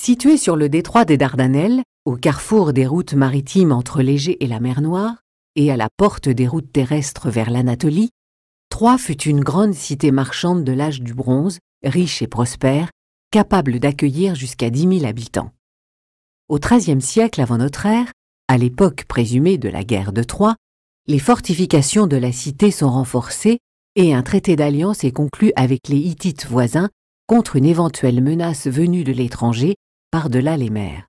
Située sur le détroit des Dardanelles, au carrefour des routes maritimes entre l'Égée et la mer Noire, et à la porte des routes terrestres vers l'Anatolie, Troyes fut une grande cité marchande de l'âge du bronze, riche et prospère, capable d'accueillir jusqu'à 10 000 habitants. Au XIIIe siècle avant notre ère, à l'époque présumée de la guerre de Troie, les fortifications de la cité sont renforcées et un traité d'alliance est conclu avec les Hittites voisins contre une éventuelle menace venue de l'étranger par-delà les mers.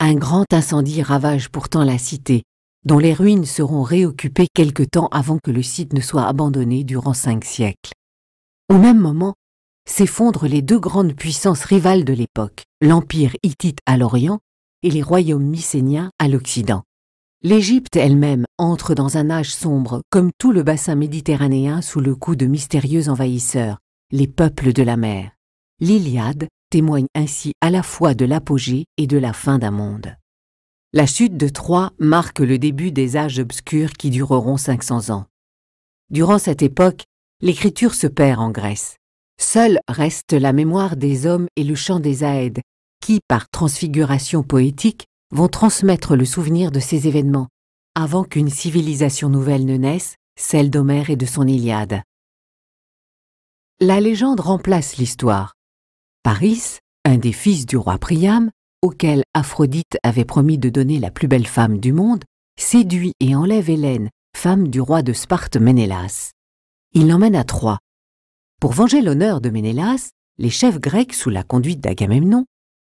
Un grand incendie ravage pourtant la cité, dont les ruines seront réoccupées quelque temps avant que le site ne soit abandonné durant cinq siècles. Au même moment, s'effondrent les deux grandes puissances rivales de l'époque, l'Empire hittite à l'Orient et les royaumes mycéniens à l'Occident. L'Égypte elle-même entre dans un âge sombre, comme tout le bassin méditerranéen sous le coup de mystérieux envahisseurs, les peuples de la mer l'Iliade témoigne ainsi à la fois de l'apogée et de la fin d'un monde. La chute de Troie marque le début des âges obscurs qui dureront 500 ans. Durant cette époque, l'écriture se perd en Grèce. Seule reste la mémoire des hommes et le chant des Aèdes, qui, par transfiguration poétique, vont transmettre le souvenir de ces événements, avant qu'une civilisation nouvelle ne naisse, celle d'Homère et de son Iliade. La légende remplace l'histoire. Paris, un des fils du roi Priam, auquel Aphrodite avait promis de donner la plus belle femme du monde, séduit et enlève Hélène, femme du roi de Sparte Ménélas. Il l'emmène à Troie. Pour venger l'honneur de Ménélas, les chefs grecs, sous la conduite d'Agamemnon,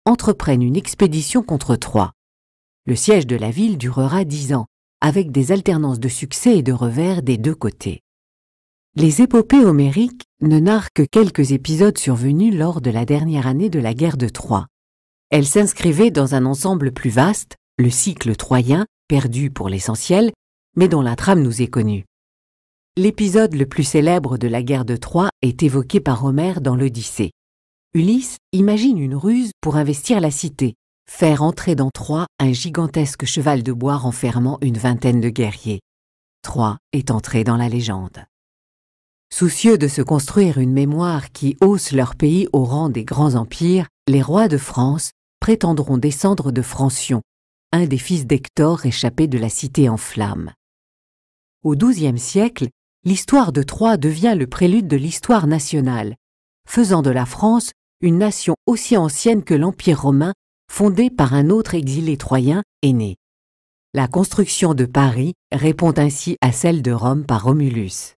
entreprennent une expédition contre Troie. Le siège de la ville durera dix ans, avec des alternances de succès et de revers des deux côtés. Les épopées homériques ne narrent que quelques épisodes survenus lors de la dernière année de la guerre de Troie. Elles s'inscrivaient dans un ensemble plus vaste, le cycle troyen, perdu pour l'essentiel, mais dont la trame nous est connue. L'épisode le plus célèbre de la guerre de Troie est évoqué par Homère dans l'Odyssée. Ulysse imagine une ruse pour investir la cité, faire entrer dans Troie un gigantesque cheval de bois renfermant une vingtaine de guerriers. Troie est entrée dans la légende. Soucieux de se construire une mémoire qui hausse leur pays au rang des grands empires, les rois de France prétendront descendre de Francion, un des fils d'Hector échappé de la cité en flammes. Au XIIe siècle, l'histoire de Troie devient le prélude de l'histoire nationale, faisant de la France une nation aussi ancienne que l'Empire romain, fondée par un autre exilé troyen, aîné. La construction de Paris répond ainsi à celle de Rome par Romulus.